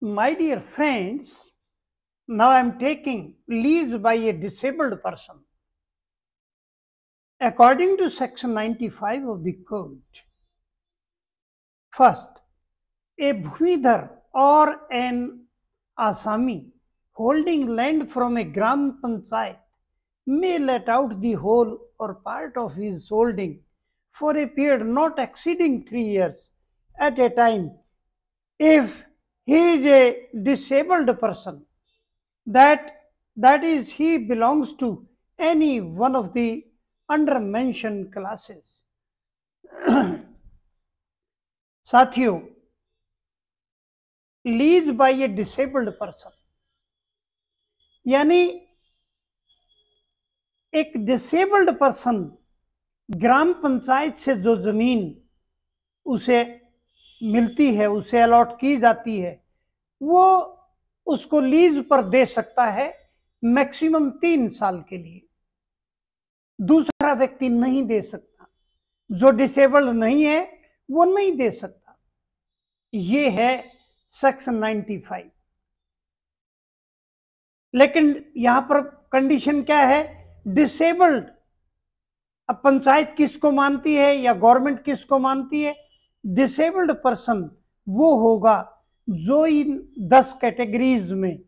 My dear friends, now I am taking lease by a disabled person. According to section 95 of the code, first, a Bhuidhar or an Asami holding land from a Gram Panchayat may let out the whole or part of his holding for a period not exceeding three years at a time if he is a disabled person that that is he belongs to any one of the under mentioned classes sathiyo leased by a disabled person yani ek disabled person ग्राम पंचायत से जो जमीन उसे मिलती है उसे allot की जाती है वो उसको लीज पर दे सकता है मैक्सिमम तीन साल के लिए दूसरा व्यक्ति नहीं दे सकता जो डिसेबल्ड नहीं है वो नहीं दे सकता ये है सेक्शन 95 लेकिन यहां पर कंडीशन क्या है डिसेबल्ड अब पंचायत किसको मानती है या गवर्नमेंट किसको मानती है डिसेबल्ड पर्सन वो होगा जो इन दस कैटेगरीज में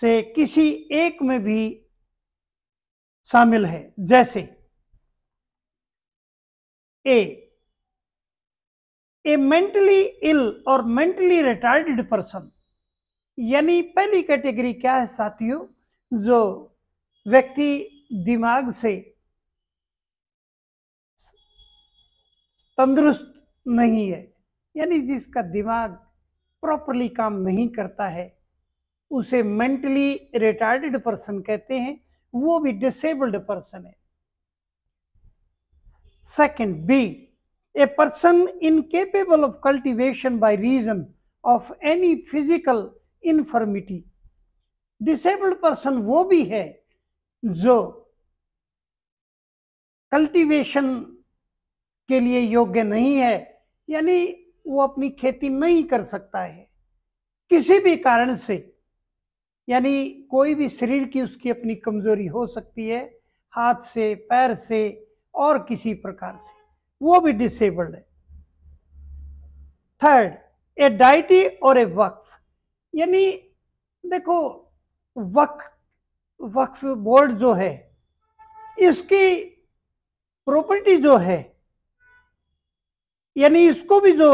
से किसी एक में भी शामिल है जैसे ए ए मेंटली इल और मेंटली रिटायर्ड पर्सन यानी पहली कैटेगरी क्या है साथियों जो व्यक्ति दिमाग से तंदुरुस्त नहीं है यानी जिसका दिमाग प्रॉपरली काम नहीं करता है उसे मेंटली रिटायर्ड पर्सन कहते हैं वो भी डिसेबल्ड पर्सन है second be a person incapable of cultivation by reason of any physical infirmity disabled person वो भी है जो कल्टीवेशन के लिए योग्य नहीं है यानी वो अपनी खेती नहीं कर सकता है किसी भी कारण से यानी कोई भी शरीर की उसकी अपनी कमजोरी हो सकती है हाथ से पैर से और किसी प्रकार से वो भी डिसेबल्ड है थर्ड ए डाइटी और ए वक्फ यानी देखो वक्फ वक्फ बोर्ड जो है इसकी प्रॉपर्टी जो है यानी इसको भी जो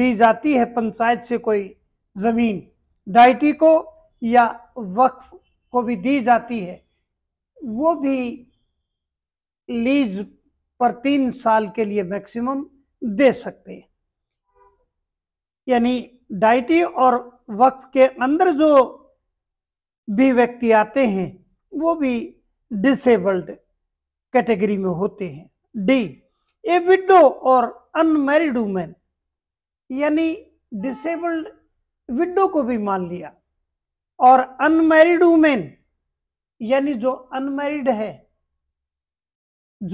दी जाती है पंचायत से कोई ज़मीन डाइटी को या वक्फ को भी दी जाती है वो भी लीज पर तीन साल के लिए मैक्सिमम दे सकते हैं यानी डाइटी और वक्फ के अंदर जो भी व्यक्ति आते हैं वो भी डिसेबल्ड कैटेगरी में होते हैं डी ए विडो और अनमेरिड वुमेन यानी डिसेबल्ड विडो को भी मान लिया और अनमेरिड वुमेन यानी जो अनमेरिड है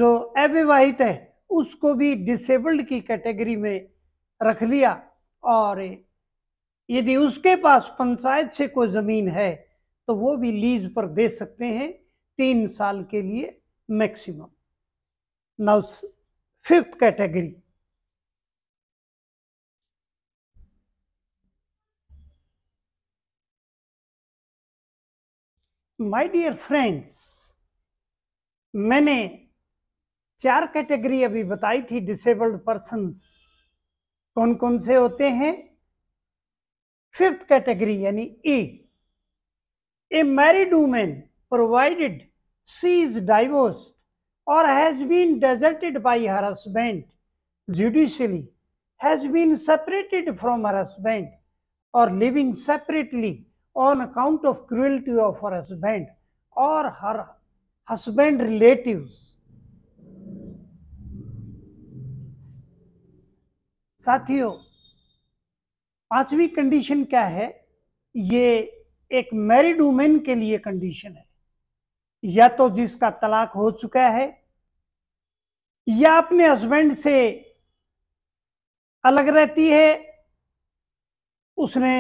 जो अविवाहित है उसको भी डिसेबल्ड की कैटेगरी में रख लिया और यदि उसके पास पंचायत से कोई ज़मीन है तो वो भी लीज पर दे सकते हैं तीन साल के लिए maximum now fifth category my dear friends मैंने चार कैटेगरी अभी बताई थी डिसेबल्ड पर्सनस कौन कौन से होते हैं फिफ्थ कैटेगरी यानी a a married women provided she is divorced और has been deserted by her husband judicially has been separated from her husband और living separately on account of cruelty of her husband or her husband relatives साथियों पांचवी condition क्या है ये एक married women के लिए कंडीशन है या तो जिसका तलाक हो चुका है या अपने हस्बैंड से अलग रहती है उसने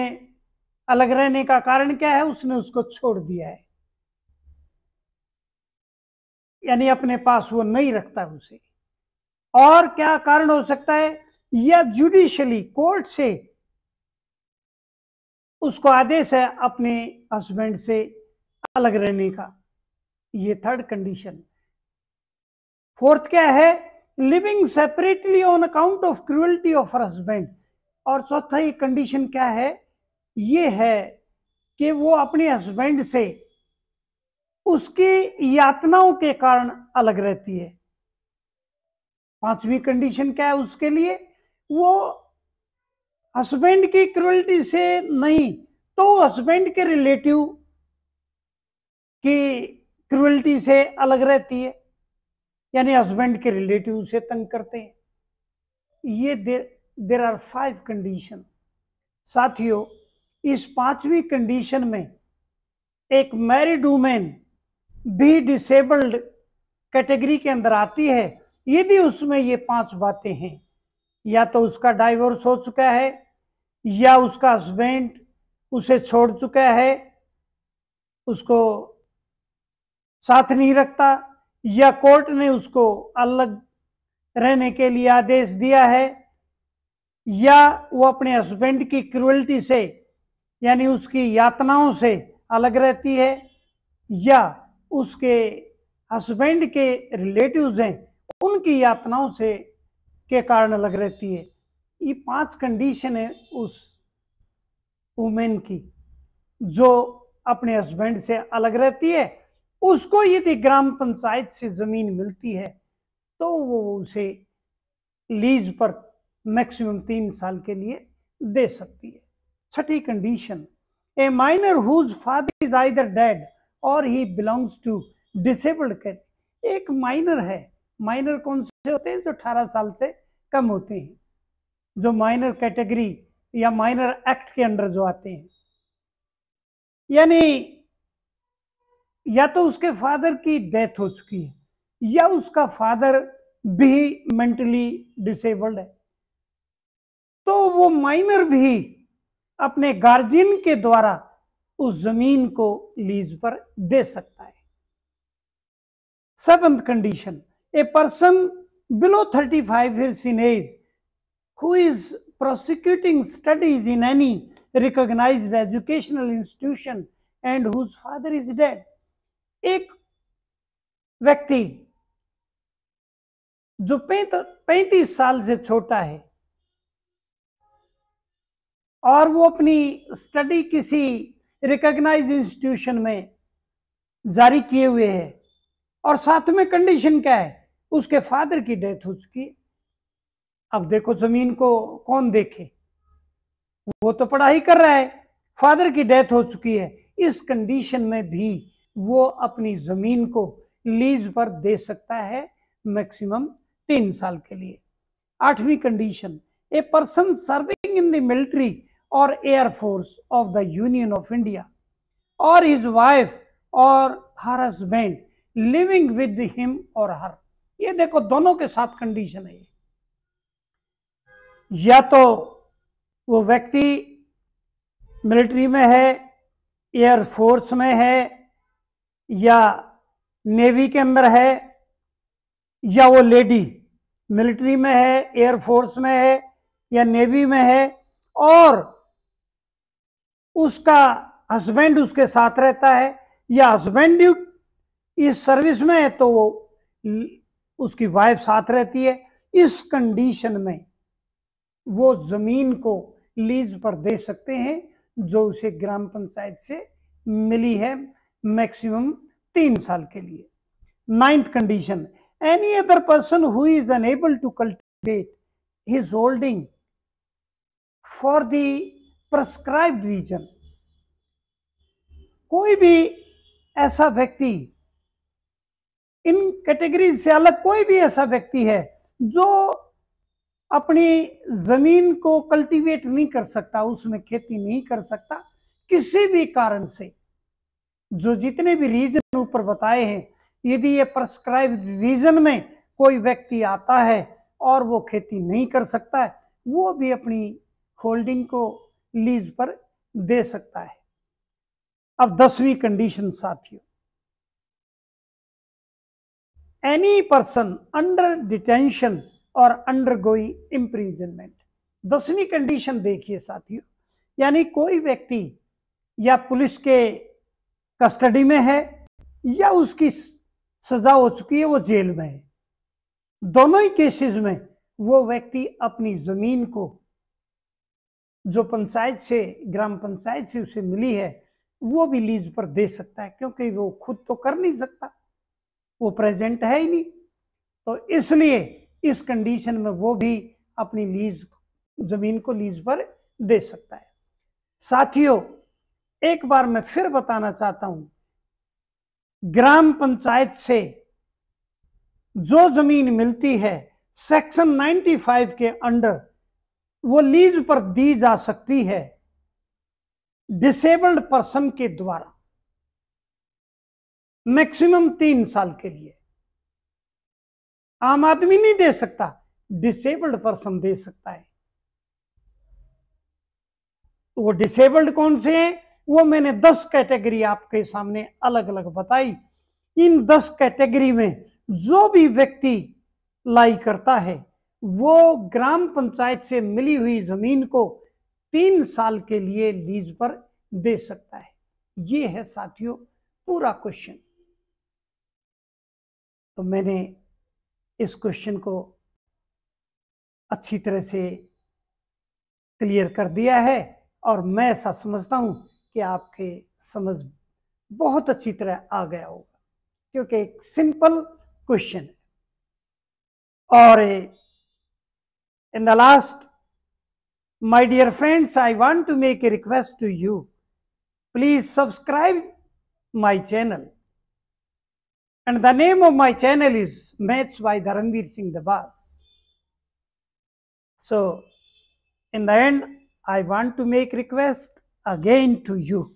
अलग रहने का कारण क्या है उसने उसको छोड़ दिया है यानी अपने पास वो नहीं रखता उसे और क्या कारण हो सकता है या जुडिशली कोर्ट से उसको आदेश है अपने हस्बैंड से अलग रहने का ये थर्ड कंडीशन फोर्थ क्या है living separately on account of cruelty of husband और चौथा ये कंडीशन क्या है ये है कि वो अपने हस्बैंड से उसकी यातनाओं के कारण अलग रहती है पांचवी कंडीशन क्या है उसके लिए वो हस्बैंड की क्रुअल्टी से नहीं तो हस्बैंड के रिलेटिव की क्रुअल्टी से अलग रहती है यानी हस्बैंड के रिलेटिव उसे तंग करते हैं ये देर आर फाइव कंडीशन साथियों इस पांचवी कंडीशन में एक मैरिड वूमेन भी डिसेबल्ड कैटेगरी के अंदर आती है यदि उसमें ये पांच बातें हैं या तो उसका डाइवोर्स हो चुका है या उसका हस्बैंड उसे छोड़ चुका है उसको साथ नहीं रखता या कोर्ट ने उसको अलग रहने के लिए आदेश दिया है या वो अपने हस्बैंड की क्रुअल्टी से यानी उसकी यातनाओं से अलग रहती है या उसके हस्बैंड के रिलेटिव्स हैं उनकी यातनाओं से के कारण अलग रहती है ये पांच कंडीशन है उस वुमेन की जो अपने हस्बैंड से अलग रहती है उसको यदि ग्राम पंचायत से ज़मीन मिलती है तो वो उसे लीज पर मैक्सिमम तीन साल के लिए दे सकती है छठी condition a minor whose father is either dead और ही बिलोंग्स टू डिसेबल्ड एक माइनर है माइनर कौन से होते हैं जो 18 साल से कम होते हैं जो माइनर कैटेगरी या माइनर एक्ट के अंडर जो आते हैं यानी या तो उसके फादर की डेथ हो चुकी है या उसका फादर भी मेंटली डिसेबल्ड है तो वो माइनर भी अपने गार्जियन के द्वारा उस जमीन को लीज पर दे सकता है seventh condition a person below thirty five in age who is prosecuting studies in any recognise educational institution and whose father is dead एक व्यक्ति जो पैंतीस साल से छोटा है और वो अपनी स्टडी किसी रिकग्नाइज इंस्टीट्यूशन में जारी किए हुए है और साथ में कंडीशन क्या है उसके फादर की डेथ हो चुकी अब देखो जमीन को कौन देखे वो तो पढ़ाई कर रहा है फादर की डेथ हो चुकी है इस कंडीशन में भी वो अपनी जमीन को लीज पर दे सकता है मैक्सिमम तीन साल के लिए आठवीं condition a person serving in the military or Air of the union of India और or वाइफ और her husband living with him और हर ये देखो दोनों के साथ कंडीशन है या तो वो व्यक्ति मिलिट्री में है एयरफोर्स में है या नेवी के अंदर है या वो लेडी मिलिट्री में है एयरफोर्स में है या नेवी में है और उसका हस्बैंड उसके साथ रहता है या हस्बैंड इस सर्विस में है तो वो उसकी वाइफ साथ रहती है इस कंडीशन में वो जमीन को लीज पर दे सकते हैं जो उसे ग्राम पंचायत से मिली है मैक्सिमम तीन साल के लिए ninth condition any other person who is unable to cultivate his holding for the prescribed reason कोई भी ऐसा व्यक्ति इन कैटेगरी से अलग कोई भी ऐसा व्यक्ति है जो अपनी जमीन को कल्टीवेट नहीं कर सकता उसमें खेती नहीं कर सकता किसी भी कारण से जो जितने भी रीजन ऊपर बताए हैं यदि ये प्रस्क्राइब रीजन में कोई व्यक्ति आता है और वो खेती नहीं कर सकता है वो भी अपनी होल्डिंग को लीज पर दे सकता है अब दसवीं कंडीशन साथियों एनी पर्सन अंडर डिटेंशन और अंडर गोई इम्प्रीजनमेंट दसवीं कंडीशन देखिए साथियों यानी कोई व्यक्ति या पुलिस के कस्टडी में है या उसकी सजा हो चुकी है वो जेल में है दोनों ही केसेस में वो व्यक्ति अपनी जमीन को जो पंचायत से ग्राम पंचायत से उसे मिली है वो भी लीज पर दे सकता है क्योंकि वो खुद तो कर नहीं सकता वो प्रेजेंट है ही नहीं तो इसलिए इस कंडीशन में वो भी अपनी लीज जमीन को लीज पर दे सकता है साथियों एक बार मैं फिर बताना चाहता हूं ग्राम पंचायत से जो जमीन मिलती है सेक्शन 95 के अंडर वो लीज पर दी जा सकती है डिसेबल्ड पर्सन के द्वारा मैक्सिमम तीन साल के लिए आम आदमी नहीं दे सकता डिसेबल्ड पर्सन दे सकता है तो वो डिसेबल्ड कौन से हैं वो मैंने दस कैटेगरी आपके सामने अलग अलग बताई इन दस कैटेगरी में जो भी व्यक्ति लाई करता है वो ग्राम पंचायत से मिली हुई जमीन को तीन साल के लिए लीज पर दे सकता है ये है साथियों पूरा क्वेश्चन तो मैंने इस क्वेश्चन को अच्छी तरह से क्लियर कर दिया है और मैं ऐसा समझता हूं कि आपके समझ बहुत अच्छी तरह आ गया होगा क्योंकि एक सिंपल क्वेश्चन है और In the last, my dear friends, I want to make a request to you. Please subscribe my channel. And the name of my channel is Maths by Dharamveer Singh Dabas. So, in the end, I want to make request again to you.